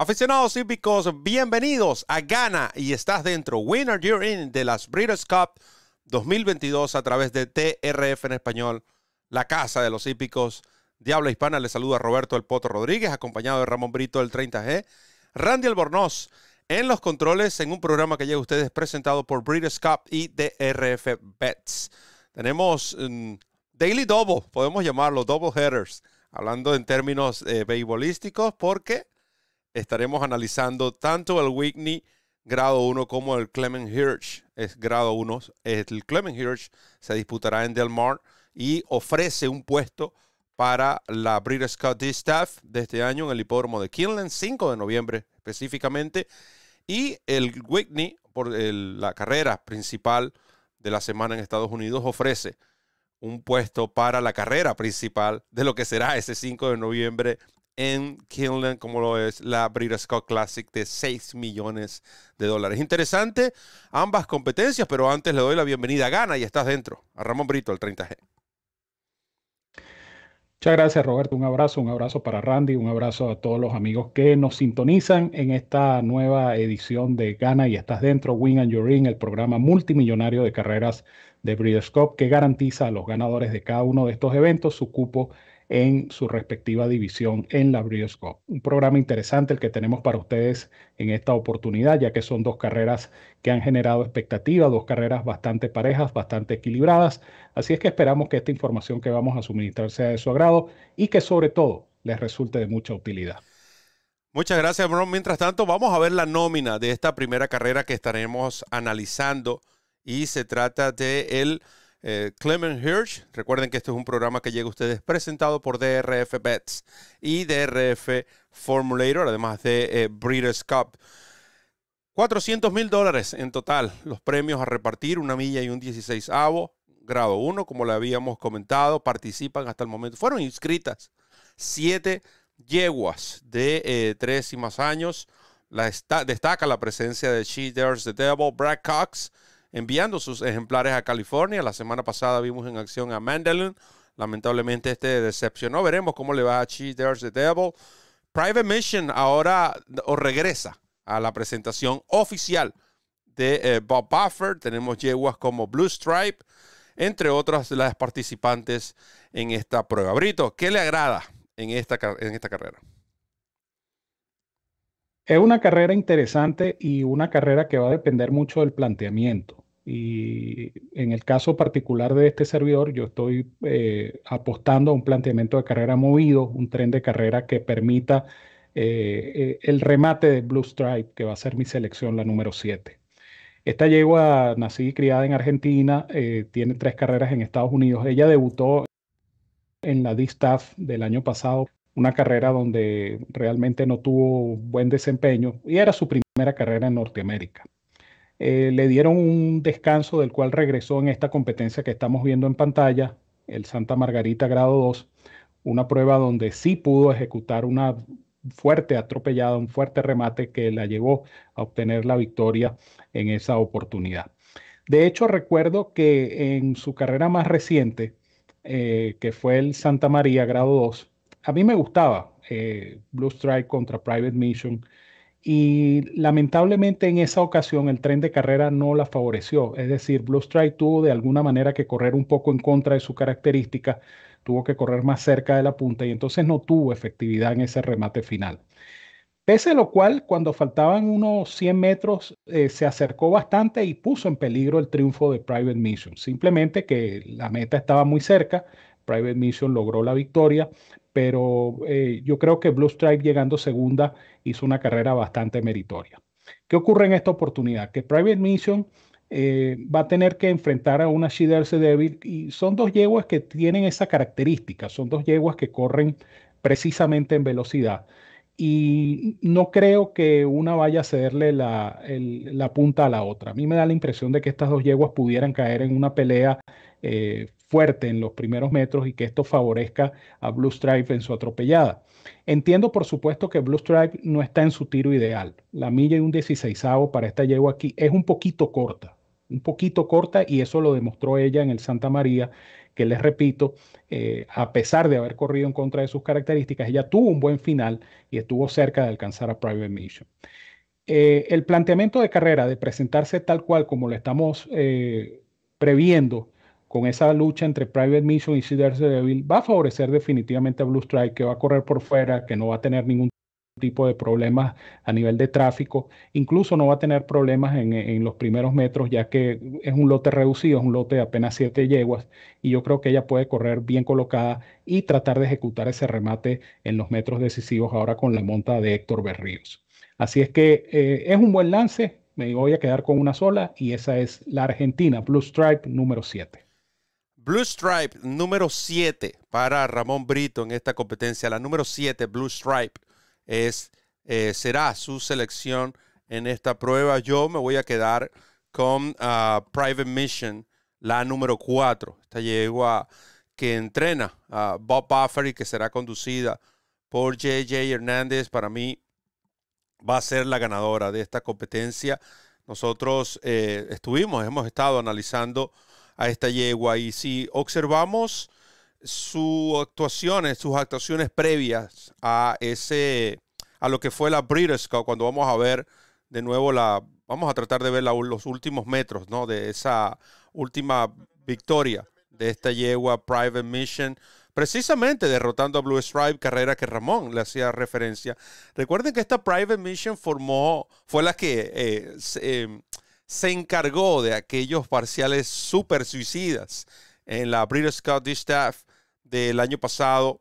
Aficionados hípicos, bienvenidos a Gana y estás dentro, Winner You're In de las Breeders' Cup 2022 a través de TRF en español, la casa de los hípicos. Diablo Hispana, le saluda Roberto El Poto Rodríguez, acompañado de Ramón Brito del 30G, Randy Albornoz en los controles en un programa que llega a ustedes presentado por Breeders' Cup y TRF Bets. Tenemos mm, Daily Double, podemos llamarlo Double Headers, hablando en términos eh, beibolísticos, porque estaremos analizando tanto el Whitney grado 1 como el Clement Hirsch grado 1. El Clement Hirsch se disputará en Del Mar y ofrece un puesto para la British Scott Staff de este año en el hipódromo de Kinland, 5 de noviembre específicamente. Y el Whitney, por la carrera principal de la semana en Estados Unidos, ofrece un puesto para la carrera principal de lo que será ese 5 de noviembre en Killen, como lo es la Breeders' Scott Classic de 6 millones de dólares. Interesante ambas competencias, pero antes le doy la bienvenida a Gana y estás dentro, a Ramón Brito, al 30G. Muchas gracias Roberto, un abrazo, un abrazo para Randy, un abrazo a todos los amigos que nos sintonizan en esta nueva edición de Gana y Estás Dentro, Win and Your Ring, el programa multimillonario de carreras de Breeders' Cup que garantiza a los ganadores de cada uno de estos eventos su cupo en su respectiva división en la BrioScope. Un programa interesante el que tenemos para ustedes en esta oportunidad, ya que son dos carreras que han generado expectativas, dos carreras bastante parejas, bastante equilibradas. Así es que esperamos que esta información que vamos a suministrar sea de su agrado y que sobre todo les resulte de mucha utilidad. Muchas gracias, Bruno. Mientras tanto, vamos a ver la nómina de esta primera carrera que estaremos analizando y se trata de el eh, Clement Hirsch. Recuerden que este es un programa que llega a ustedes presentado por DRF Bets y DRF Formulator, además de eh, Breeders' Cup. 400 mil dólares en total los premios a repartir, una milla y un 16 avo, grado 1, como le habíamos comentado, participan hasta el momento. Fueron inscritas siete yeguas de eh, tres y más años. destaca la presencia de She Dares the Devil, Brad Cox, enviando sus ejemplares a California. La semana pasada vimos en acción a Mandolin. Lamentablemente este decepcionó. Veremos cómo le va a She There's the Devil. Private Mission ahora regresa a la presentación oficial de eh, Bob Buffer. Tenemos yeguas como Blue Stripe, entre otras de las participantes en esta prueba. Brito, ¿qué le agrada en esta, en esta carrera? Es una carrera interesante y una carrera que va a depender mucho del planteamiento. Y en el caso particular de este servidor, yo estoy eh, apostando a un planteamiento de carrera movido, un tren de carrera que permita eh, eh, el remate de Blue Stripe, que va a ser mi selección, la número 7. Esta yegua, nací y criada en Argentina, tiene tres carreras en Estados Unidos. Ella debutó en la D-Staff del año pasado una carrera donde realmente no tuvo buen desempeño y era su primera carrera en Norteamérica. Eh, le dieron un descanso del cual regresó en esta competencia que estamos viendo en pantalla, el Santa Margarita Grado 2, una prueba donde sí pudo ejecutar una fuerte atropellada, un fuerte remate que la llevó a obtener la victoria en esa oportunidad. De hecho, recuerdo que en su carrera más reciente, eh, que fue el Santa María Grado 2, a mí me gustaba eh, Blue Strike contra Private Mission y lamentablemente en esa ocasión el tren de carrera no la favoreció. Es decir, Blue Strike tuvo de alguna manera que correr un poco en contra de su característica, tuvo que correr más cerca de la punta y entonces no tuvo efectividad en ese remate final. Pese a lo cual, cuando faltaban unos 100 metros, eh, se acercó bastante y puso en peligro el triunfo de Private Mission. Simplemente que la meta estaba muy cerca, Private Mission logró la victoria, pero eh, yo creo que Blue Stripe llegando segunda hizo una carrera bastante meritoria. ¿Qué ocurre en esta oportunidad? Que Private Mission eh, va a tener que enfrentar a una Shiderse Devil y son dos yeguas que tienen esa característica, son dos yeguas que corren precisamente en velocidad. Y no creo que una vaya a cederle la, punta a la otra. A mí me da la impresión de que estas dos yeguas pudieran caer en una pelea eh, fuerte en los primeros metros y que esto favorezca a Blue Stripe en su atropellada. Entiendo, por supuesto, que Blue Stripe no está en su tiro ideal. La milla y un 16 para esta yegua aquí es un poquito corta, un poquito corta, y eso lo demostró ella en el Santa María, que les repito, eh, a pesar de haber corrido en contra de sus características, ella tuvo un buen final y estuvo cerca de alcanzar a Private Mission. Eh, el planteamiento de carrera de presentarse tal cual como lo estamos eh, previendo con esa lucha entre Private Mission y Devil va a favorecer definitivamente a Blue Stripe, que va a correr por fuera, que no va a tener ningún tipo de problemas a nivel de tráfico, incluso no va a tener problemas en, los primeros metros, ya que es un lote reducido, es un lote de apenas siete yeguas, y yo creo que ella puede correr bien colocada y tratar de ejecutar ese remate en los metros decisivos ahora con la monta de Héctor Berríos. Así es que eh, es un buen lance, me voy a quedar con una sola, y esa es la Argentina, Blue Stripe número 7. Blue Stripe número 7 para Ramón Brito en esta competencia. La número 7, Blue Stripe, es, eh, será su selección en esta prueba. Yo me voy a quedar con ah, Private Mission, la número 4. Esta yegua que entrena a Bob Buffer que será conducida por JJ Hernández. Para mí va a ser la ganadora de esta competencia. Nosotros eh, estuvimos, hemos estado analizando a esta yegua. Y si observamos sus actuaciones, sus actuaciones previas a ese, a lo que fue la British Cup, cuando vamos a ver de nuevo la, vamos a tratar de ver los últimos metros, ¿no? De esa última victoria de esta yegua Private Mission, precisamente derrotando a Blue Stripe, carrera que Ramón le hacía referencia. Recuerden que esta Private Mission formó, fue la que eh, em, se encargó de aquellos parciales super suicidas en la British Scottish Staff del año pasado,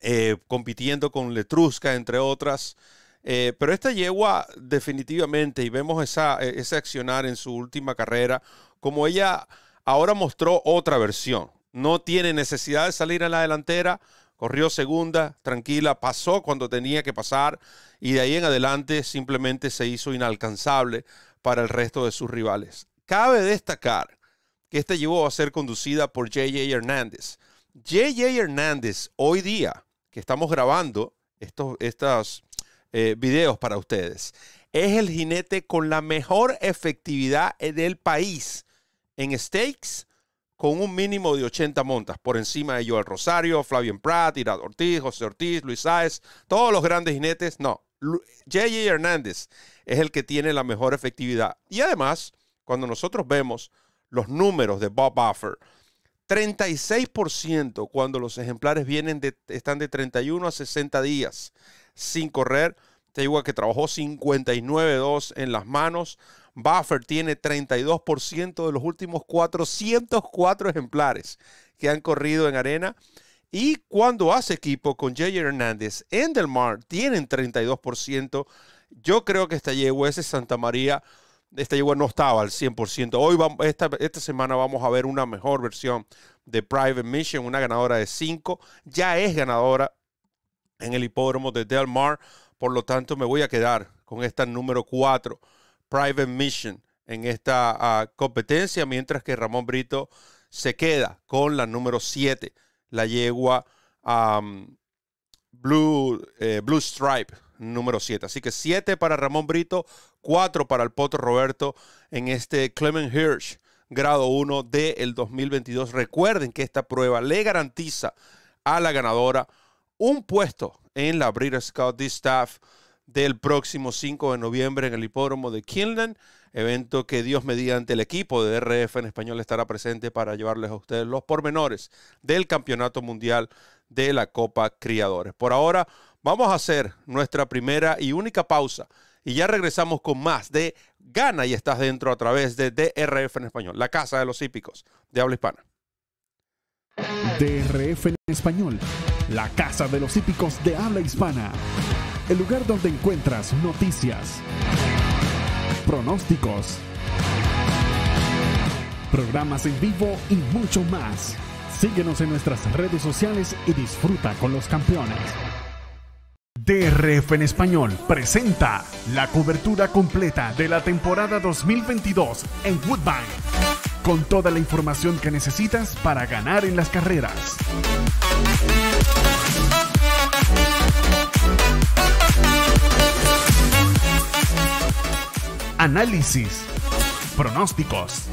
eh, compitiendo con Letrusca, entre otras. Eh, pero esta yegua definitivamente, y vemos e, ese accionar en su última carrera, como ella ahora mostró otra versión. No tiene necesidad de salir a la delantera, corrió segunda, tranquila, pasó cuando tenía que pasar y de ahí en adelante simplemente se hizo inalcanzable para el resto de sus rivales. Cabe destacar que esta llevó a ser conducida por JJ Hernández. JJ Hernández, hoy día que estamos grabando estos, eh, videos para ustedes, es el jinete con la mejor efectividad del país en stakes con un mínimo de 80 montas por encima de Joel Rosario, Flavian Pratt, Irad Ortiz, José Ortiz, Luis Saez, todos los grandes jinetes. No, JJ Hernández es el que tiene la mejor efectividad. Y además, cuando nosotros vemos los números de Bob Buffer, 36% cuando los ejemplares vienen de, están de 31 a 60 días sin correr. Te digo que trabajó 59.2 en las manos. Buffer tiene 32% de los últimos 404 ejemplares que han corrido en arena. Y cuando hace equipo con J.J. Hernández en Del Mar, tienen 32%. Yo creo que esta yegua, ese Santa María, esta yegua no estaba al 100%. Hoy, vamos, esta, semana, vamos a ver una mejor versión de Private Mission, una ganadora de 5. Ya es ganadora en el hipódromo de Del Mar. Por lo tanto, me voy a quedar con esta número 4, Private Mission, en esta ah, competencia, mientras que Ramón Brito se queda con la número 7 la yegua Blue, eh, Blue Stripe número 7. Así que 7 para Ramón Brito, 4 para el Potro Roberto en este Clement Hirsch grado 1 del 2022. Recuerden que esta prueba le garantiza a la ganadora un puesto en la Breeders' Cup Distaff del próximo 5 de noviembre en el hipódromo de Kinland evento que Dios mediante el equipo de DRF en español estará presente para llevarles a ustedes los pormenores del Campeonato Mundial de la Copa Criadores. Por ahora vamos a hacer nuestra primera y única pausa y ya regresamos con más de Gana y estás dentro a través de DRF en español, la casa de los hípicos de habla hispana. DRF en español, la casa de los hípicos de habla hispana, el lugar donde encuentras noticias pronósticos, programas en vivo y mucho más. Síguenos en nuestras redes sociales y disfruta con los campeones. DRF en español presenta la cobertura completa de la temporada 2022 en Woodbine, con toda la información que necesitas para ganar en las carreras. análisis, pronósticos,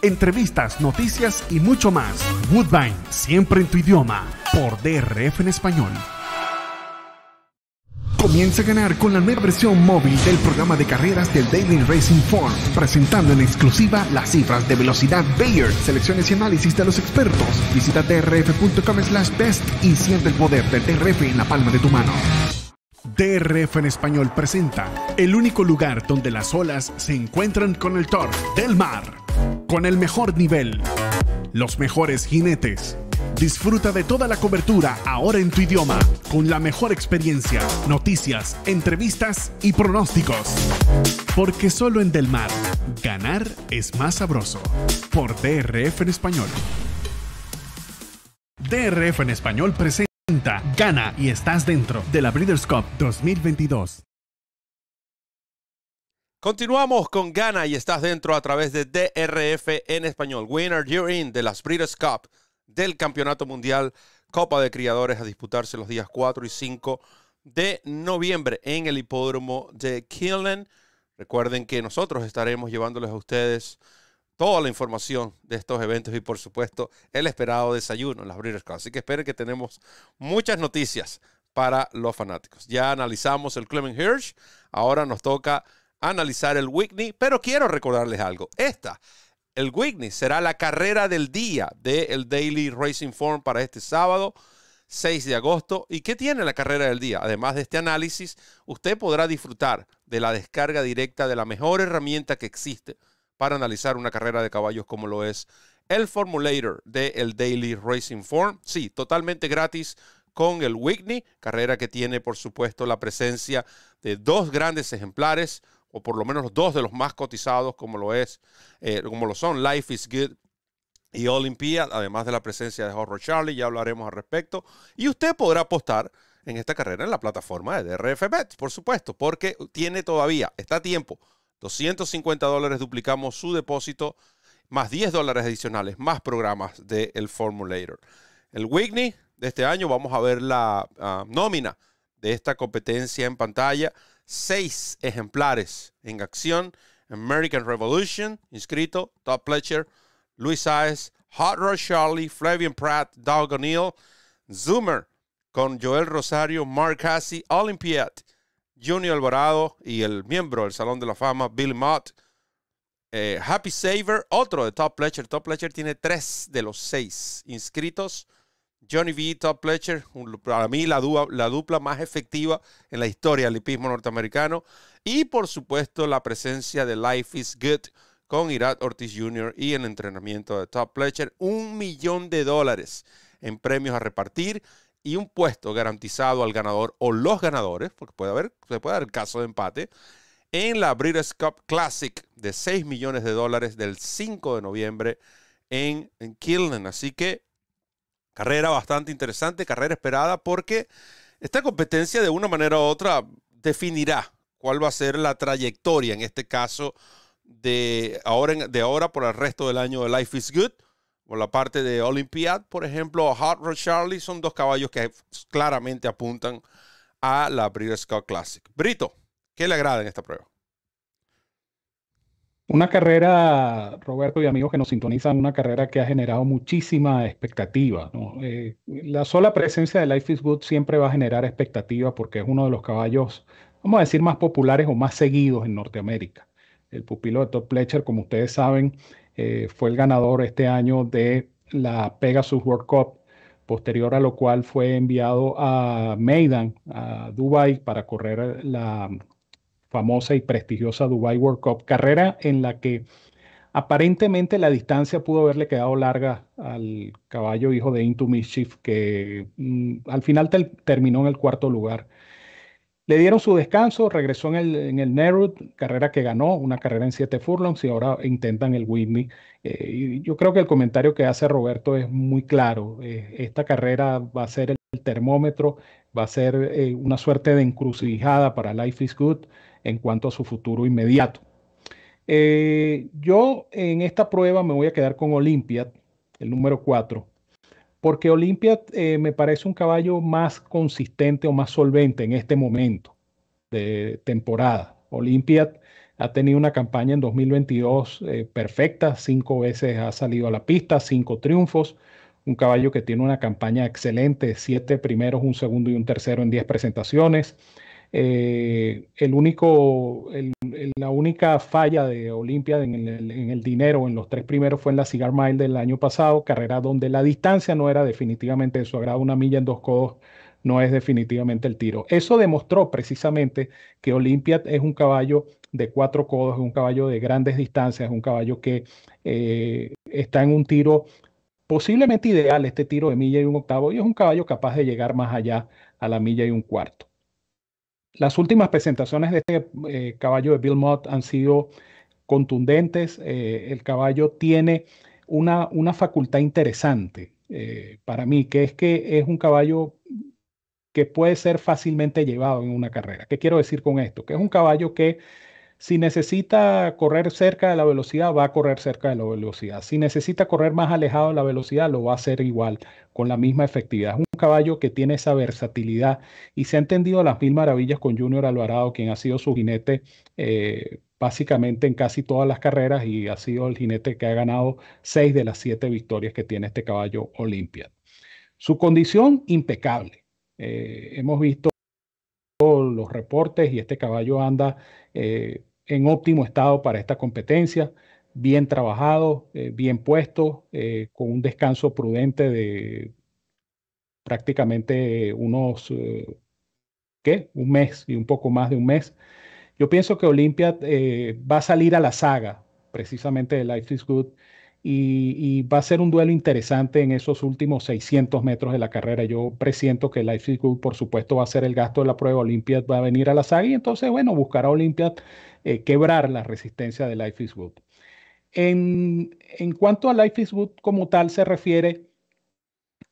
entrevistas, noticias y mucho más. Woodbine, siempre en tu idioma, por DRF en español. Comienza a ganar con la nueva versión móvil del programa de carreras del Daily Racing Form, presentando en exclusiva las cifras de velocidad Bayer, selecciones y análisis de los expertos. Visita drf.com slash best y siente el poder del DRF en la palma de tu mano. DRF en español presenta el único lugar donde las olas se encuentran con el torf del mar, con el mejor nivel, los mejores jinetes. Disfruta de toda la cobertura ahora en tu idioma, con la mejor experiencia, noticias, entrevistas y pronósticos. Porque solo en Del Mar, ganar es más sabroso. Por DRF en español. DRF en español presenta gana y estás dentro de la Breeders' Cup 2022. Continuamos con Gana y estás dentro a través de DRF en español. Winner, you're in de las Breeders' Cup del Campeonato Mundial Copa de Criadores a disputarse los días 4 y 5 de noviembre en el hipódromo de Killen. Recuerden que nosotros estaremos llevándoles a ustedes toda la información de estos eventos y por supuesto el esperado desayuno en las Breeders' Cup. Así que esperen que tenemos muchas noticias para los fanáticos. Ya analizamos el Clement Hirsch, ahora nos toca analizar el Whitney, pero quiero recordarles algo. Esta, el Whitney, será la carrera del día del el Daily Racing Form para este sábado. 6 de agosto. ¿Y qué tiene la carrera del día? Además de este análisis, usted podrá disfrutar de la descarga directa de la mejor herramienta que existe para analizar una carrera de caballos como lo es el Formulator de el Daily Racing Form. Sí, totalmente gratis con el Whitney, carrera que tiene por supuesto la presencia de dos grandes ejemplares o por lo menos dos de los más cotizados como lo es eh, como lo son Life is Good y Olympia, además de la presencia de Horror Charlie, ya hablaremos al respecto. Y usted podrá apostar en esta carrera en la plataforma de DRF Bet, por supuesto, porque tiene todavía, está a tiempo 250 dólares duplicamos su depósito, más 10 dólares adicionales, más programas del el Formulator. El Wigney de este año, vamos a ver la ah, nómina de esta competencia en pantalla. Seis ejemplares en acción. American Revolution, inscrito, Todd Pletcher, Luis Saez, Hot Rod Charlie, Flavian Pratt, Doug O'Neill, Zoomer, con Joel Rosario, Mark Hassi, Olympiad, Junior Alvarado y el miembro del Salón de la Fama, Bill Mott. Eh, Happy Saver, otro de Top Pletcher. Top Pletcher tiene tres de los seis inscritos. Johnny V. Top Pletcher, para mí la, la dupla más efectiva en la historia del hipismo norteamericano. Y por supuesto la presencia de Life is Good con Irat Ortiz Jr. y el entrenamiento de Top Pletcher. Un millón de dólares en premios a repartir y un puesto garantizado al ganador o los ganadores, porque puede haber, se puede dar el caso de empate, en la British Cup Classic de 6 millones de dólares del 5 de noviembre en, en Así que carrera bastante interesante, carrera esperada, porque esta competencia de una manera u otra definirá cuál va a ser la trayectoria, en este caso, de ahora, de ahora por el resto del año de Life is Good por la parte de Olympiad, por ejemplo, Hot Rod Charlie son dos caballos que claramente apuntan a la Breeders' Cup Classic. Brito, ¿qué le agrada en esta prueba? Una carrera, Roberto y amigos que nos sintonizan, una carrera que ha generado muchísima expectativa. Eh, la sola presencia de Life is Good siempre va a generar expectativa porque es uno de los caballos, vamos a decir, más populares o más seguidos en Norteamérica. El pupilo de Todd Pletcher, como ustedes saben, eh, fue el ganador este año de la Pegasus World Cup, posterior a lo cual fue enviado a Maidan, a Dubai, para correr la famosa y prestigiosa Dubai World Cup, carrera en la que aparentemente la distancia pudo haberle quedado larga al caballo hijo de Into Mischief, que mm, al final terminó en el cuarto lugar. Le dieron su descanso, regresó en el, en Nerud, carrera que ganó, una carrera en 7 furlongs y ahora intentan el Whitney. Eh, yo creo que el comentario que hace Roberto es muy claro. Eh, esta carrera va a ser el termómetro, va a ser eh, una suerte de encrucijada para Life is Good en cuanto a su futuro inmediato. yo en esta prueba me voy a quedar con Olympia, el número 4 porque Olympia eh, me parece un caballo más consistente o más solvente en este momento de temporada. Olympia ha tenido una campaña en 2022 eh, perfecta, cinco veces ha salido a la pista, cinco triunfos, un caballo que tiene una campaña excelente, siete primeros, un segundo y un tercero en diez presentaciones. Eh, el único, la única falla de Olympia en el, dinero en los tres primeros fue en la Cigar Mile del año pasado, carrera donde la distancia no era definitivamente de su agrado, una milla en dos codos no es definitivamente el tiro. Eso demostró precisamente que Olympia es un caballo de cuatro codos, es un caballo de grandes distancias, es un caballo que eh, está en un tiro posiblemente ideal, este tiro de milla y un octavo, y es un caballo capaz de llegar más allá a la milla y un cuarto. Las últimas presentaciones de este eh, caballo de Bill Mott han sido contundentes. Eh, el caballo tiene una, una facultad interesante eh, para mí, que es que es un caballo que puede ser fácilmente llevado en una carrera. ¿Qué quiero decir con esto? Que es un caballo que si necesita correr cerca de la velocidad, va a correr cerca de la velocidad. Si necesita correr más alejado de la velocidad, lo va a hacer igual, con la misma efectividad. Es un caballo que tiene esa versatilidad y se ha entendido las mil maravillas con Junior Alvarado, quien ha sido su jinete eh, básicamente en casi todas las carreras y ha sido el jinete que ha ganado seis de las siete victorias que tiene este caballo Olimpia. Su condición impecable. Eh, hemos visto los reportes y este caballo anda eh, en óptimo estado para esta competencia, bien trabajado, eh, bien puesto, eh, con un descanso prudente de prácticamente unos, ¿qué? Un mes y un poco más de un mes. Yo pienso que Olimpia va a salir a la saga precisamente de Life is Good y, va a ser un duelo interesante en esos últimos 600 metros de la carrera. Yo presiento que Life Good, por supuesto, va a ser el gasto de la prueba. Olympiad va a venir a la saga y entonces, bueno, buscará Olympiad eh, quebrar la resistencia de Life is Good. En, en cuanto a Life is Good como tal se refiere,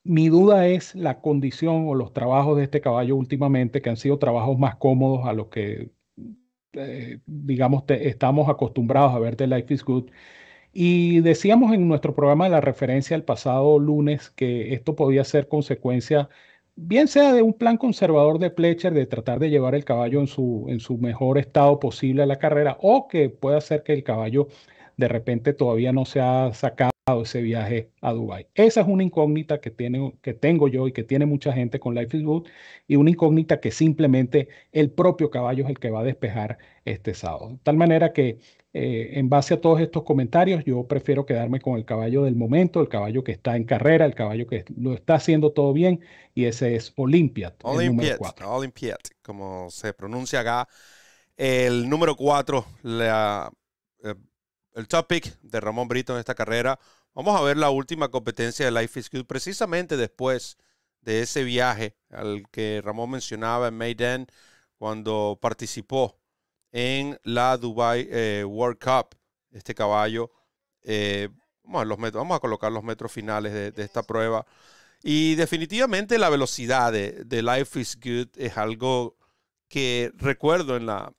mi duda es la condición o los trabajos de este caballo últimamente, que han sido trabajos más cómodos a los que, eh, digamos, estamos acostumbrados a ver de Life is Good. Y decíamos en nuestro programa de la referencia el pasado lunes que esto podía ser consecuencia, bien sea de un plan conservador de Pletcher de tratar de llevar el caballo en su, en su mejor estado posible a la carrera, o que pueda ser que el caballo de repente todavía no se ha sacado ese viaje a Dubái. Esa es una incógnita que, tiene, que tengo yo y que tiene mucha gente con Life is Good y una incógnita que simplemente el propio caballo es el que va a despejar este sábado. tal manera que eh, en base a todos estos comentarios yo prefiero quedarme con el caballo del momento, el caballo que está en carrera, el caballo que lo está haciendo todo bien y ese es Olympiad. Olympiad, Olympiad, como se pronuncia acá. El número 4, la... Eh, el topic de Ramón Brito en esta carrera. Vamos a ver la última competencia de Life is Good, precisamente después de ese viaje al que Ramón mencionaba en Maiden cuando participó en la Dubai eh, World Cup. Este caballo, eh, vamos, a colocar los metros finales de, esta prueba. Y definitivamente la velocidad de Life is Good es algo que recuerdo en la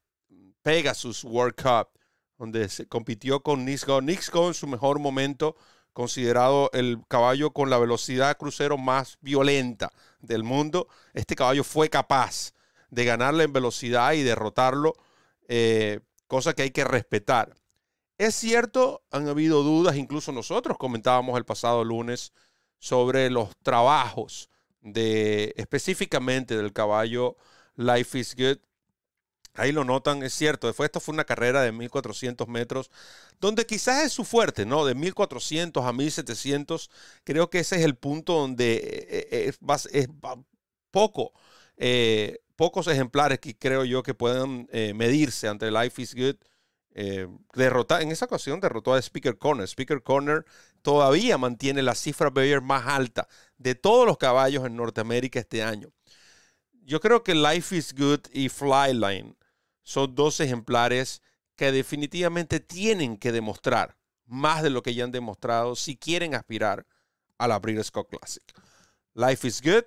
Pegasus World Cup donde se compitió con Nix en su mejor momento, considerado el caballo con la velocidad crucero más violenta del mundo. Este caballo fue capaz de ganarle en velocidad y derrotarlo, eh, cosa que hay que respetar. Es cierto, han habido dudas, incluso nosotros comentábamos el pasado lunes sobre los trabajos de específicamente del caballo Life is Good Ahí lo notan, es cierto. Después esto fue una carrera de 1400 metros, donde quizás es su fuerte, ¿no? De 1400 a 1700, creo que ese es el punto donde eh, eh, es, más poco, eh, pocos ejemplares que creo yo que puedan medirse ante Life is Good. en esa ocasión derrotó a Speaker Corner. Speaker Corner todavía mantiene la cifra Bayer más alta de todos los caballos en Norteamérica este año. Yo creo que Life is Good y Flyline son dos ejemplares que definitivamente tienen que demostrar más de lo que ya han demostrado si quieren aspirar al abrir Scott Classic. Life is Good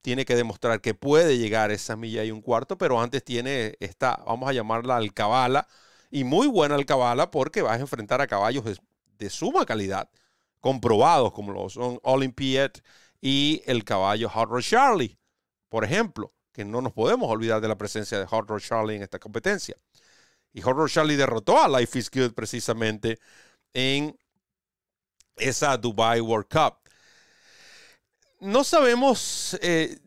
tiene que demostrar que puede llegar a esa milla y un cuarto, pero antes tiene esta, vamos a llamarla alcabala, y muy buena alcabala porque vas a enfrentar a caballos de, suma calidad, comprobados como lo son Olympiad y el caballo Hot Rod Charlie, por ejemplo que no nos podemos olvidar de la presencia de Hard Rock Charlie en esta competencia. Y Hard Rock Charlie derrotó a Life is Good precisamente en esa Dubai World Cup. No sabemos, eh,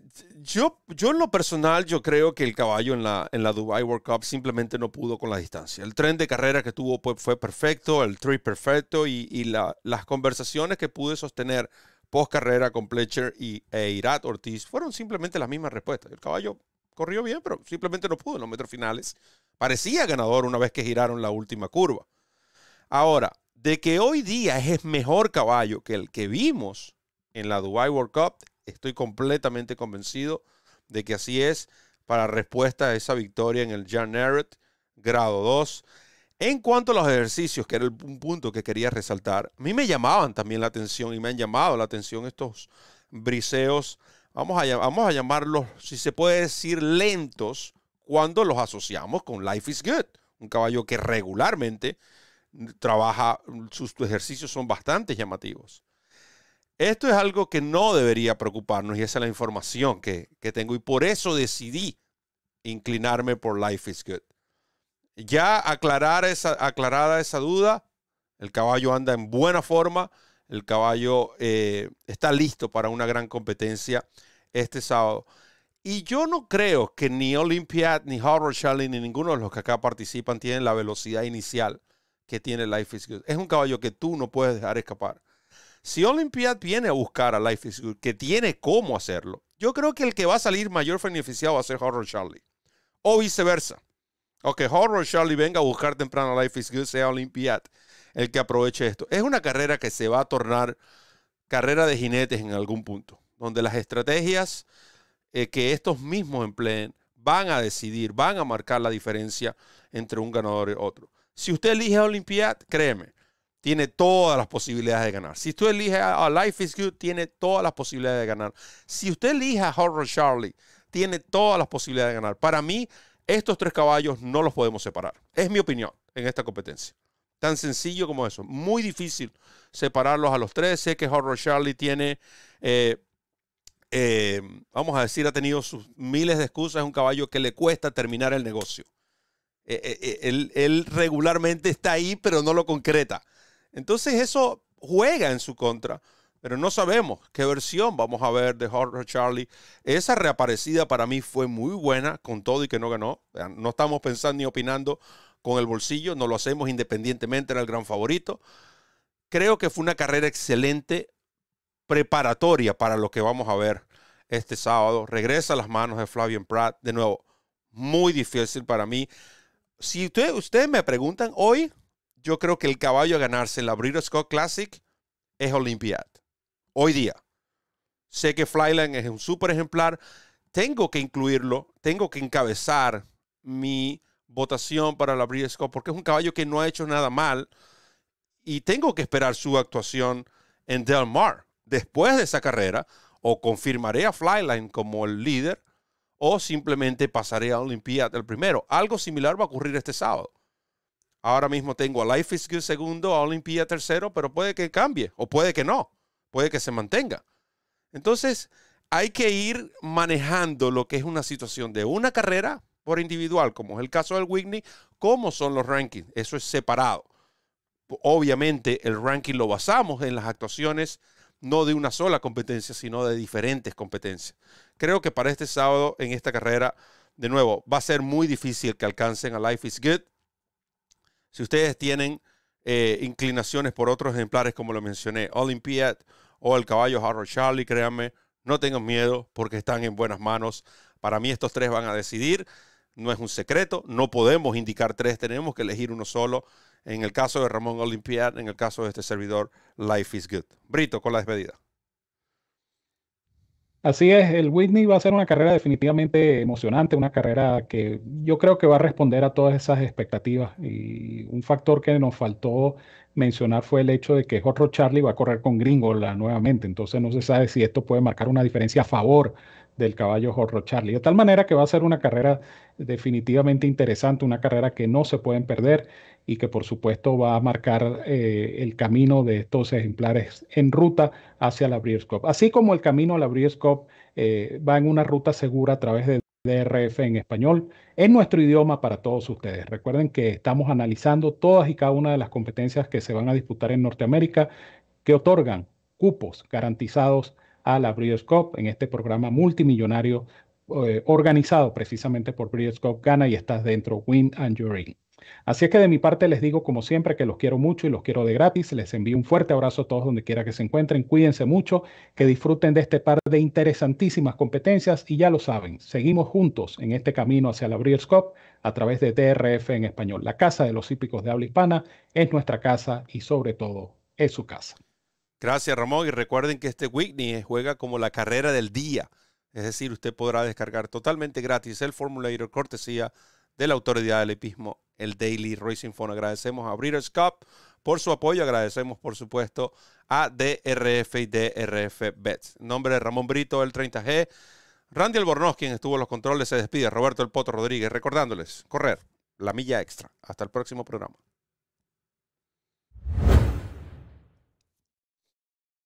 yo, yo en lo personal, yo creo que el caballo en la, en la Dubai World Cup simplemente no pudo con la distancia. El tren de carrera que tuvo fue perfecto, el trip perfecto y, las conversaciones que pude sostener post carrera con Pletcher y Eirat Ortiz fueron simplemente las mismas respuestas. El caballo corrió bien, pero simplemente no pudo en los metros finales. Parecía ganador una vez que giraron la última curva. Ahora, de que hoy día es mejor caballo que el que vimos en la Dubai World Cup, estoy completamente convencido de que así es para respuesta a esa victoria en el Jan grado 2. En cuanto a los ejercicios, que era un punto que quería resaltar, a mí me llamaban también la atención y me han llamado la atención estos briseos, vamos a, llamarlos, si se puede decir, lentos, cuando los asociamos con Life is Good, un caballo que regularmente trabaja, sus ejercicios son bastante llamativos. Esto es algo que no debería preocuparnos y esa es la información que tengo y por eso decidí inclinarme por Life is Good ya aclarar esa, aclarada esa duda, el caballo anda en buena forma, el caballo eh, está listo para una gran competencia este sábado. Y yo no creo que ni Olympiad, ni Howard Charlie, ni ninguno de los que acá participan tienen la velocidad inicial que tiene Life is Good. Es un caballo que tú no puedes dejar escapar. Si Olympiad viene a buscar a Life is Good, que tiene cómo hacerlo, yo creo que el que va a salir mayor beneficiado va a ser Howard Charlie. O viceversa. Ok, Horror Charlie, venga a buscar temprano Life is Good, sea Olympiad el que aproveche esto. Es una carrera que se va a tornar carrera de jinetes en algún punto, donde las estrategias eh, que estos mismos empleen van a decidir, van a marcar la diferencia entre un ganador y otro. Si usted elige a Olympiad, créeme, tiene todas las posibilidades de ganar. Si usted elige a Life is Good, tiene todas las posibilidades de ganar. Si usted elige a Horror Charlie, tiene todas las posibilidades de ganar. Para mí, estos tres caballos no los podemos separar. Es mi opinión en esta competencia. Tan sencillo como eso. Muy difícil separarlos a los tres. Sé que Horror Charlie tiene, eh, eh, vamos a decir, ha tenido sus miles de excusas. Es un caballo que le cuesta terminar el negocio. Eh, él regularmente está ahí, pero no lo concreta. Entonces eso juega en su contra pero no sabemos qué versión vamos a ver de Horror Charlie. Esa reaparecida para mí fue muy buena, con todo y que no ganó. No estamos pensando ni opinando con el bolsillo, no lo hacemos independientemente, era el gran favorito. Creo que fue una carrera excelente, preparatoria para lo que vamos a ver este sábado. Regresa a las manos de Flavian Pratt. De nuevo, muy difícil para mí. Si ustedes me preguntan hoy, yo creo que el caballo a ganarse en la Brito Scott Classic es Olympiad hoy día. Sé que Flyline es un super ejemplar. Tengo que incluirlo, tengo que encabezar mi votación para la Breeders' Cup porque es un caballo que no ha hecho nada mal y tengo que esperar su actuación en Del Mar. Después de esa carrera, o confirmaré a Flyline como el líder o simplemente pasaré a Olympia el primero. Algo similar va a ocurrir este sábado. Ahora mismo tengo a Life is Good segundo, a Olympia tercero, pero puede que cambie o puede que no puede que se mantenga. Entonces, hay que ir manejando lo que es una situación de una carrera por individual, como es el caso del Whitney, ¿cómo son los rankings. Eso es separado. Obviamente, el ranking lo basamos en las actuaciones no de una sola competencia, sino de diferentes competencias. Creo que para este sábado en esta carrera, de nuevo, va a ser muy difícil que alcancen a Life is Good. Si ustedes tienen eh, inclinaciones por otros ejemplares, como lo mencioné, Olympiad o el caballo Harold Charlie, créanme, no tengan miedo porque están en buenas manos. Para mí estos tres van a decidir, no es un secreto, no podemos indicar tres, tenemos que elegir uno solo. En el caso de Ramón Olympiad, en el caso de este servidor, Life is Good. Brito, con la despedida. Así es, el Whitney va a ser una carrera definitivamente emocionante, una carrera que yo creo que va a responder a todas esas expectativas. Y un factor que nos faltó mencionar fue el hecho de que Jorge Charlie va a correr con Gringola nuevamente, entonces no se sabe si esto puede marcar una diferencia a favor del caballo jorro Charlie. De tal manera que va a ser una carrera definitivamente interesante, una carrera que no se pueden perder y que por supuesto va a marcar eh, el camino de estos ejemplares en ruta hacia la Breeders' Cup. Así como el camino a la Breeders' Cup eh, va en una ruta segura a través de DRF en español, en nuestro idioma para todos ustedes. Recuerden que estamos analizando todas y cada una de las competencias que se van a disputar en Norteamérica que otorgan cupos garantizados a la Breeders' en este programa multimillonario eh, organizado precisamente por Breeders' gana y estás dentro Win and Jury. Así es que de mi parte les digo como siempre que los quiero mucho y los quiero de gratis. Les envío un fuerte abrazo a todos donde quiera que se encuentren. Cuídense mucho, que disfruten de este par de interesantísimas competencias y ya lo saben, seguimos juntos en este camino hacia la Breeders' a través de TRF en español. La casa de los hípicos de habla hispana es nuestra casa y sobre todo es su casa. Gracias, Ramón. Y recuerden que este Whitney juega como la carrera del día. Es decir, usted podrá descargar totalmente gratis el Formulator cortesía de la Autoridad del Epismo, el Daily Racing Phone. Agradecemos a Breeders' Cup por su apoyo. Agradecemos, por supuesto, a DRF y DRF Bets. En nombre de Ramón Brito, el 30G. Randy Albornoz, quien estuvo en los controles, se despide. Roberto El Poto Rodríguez, recordándoles, correr la milla extra. Hasta el próximo programa.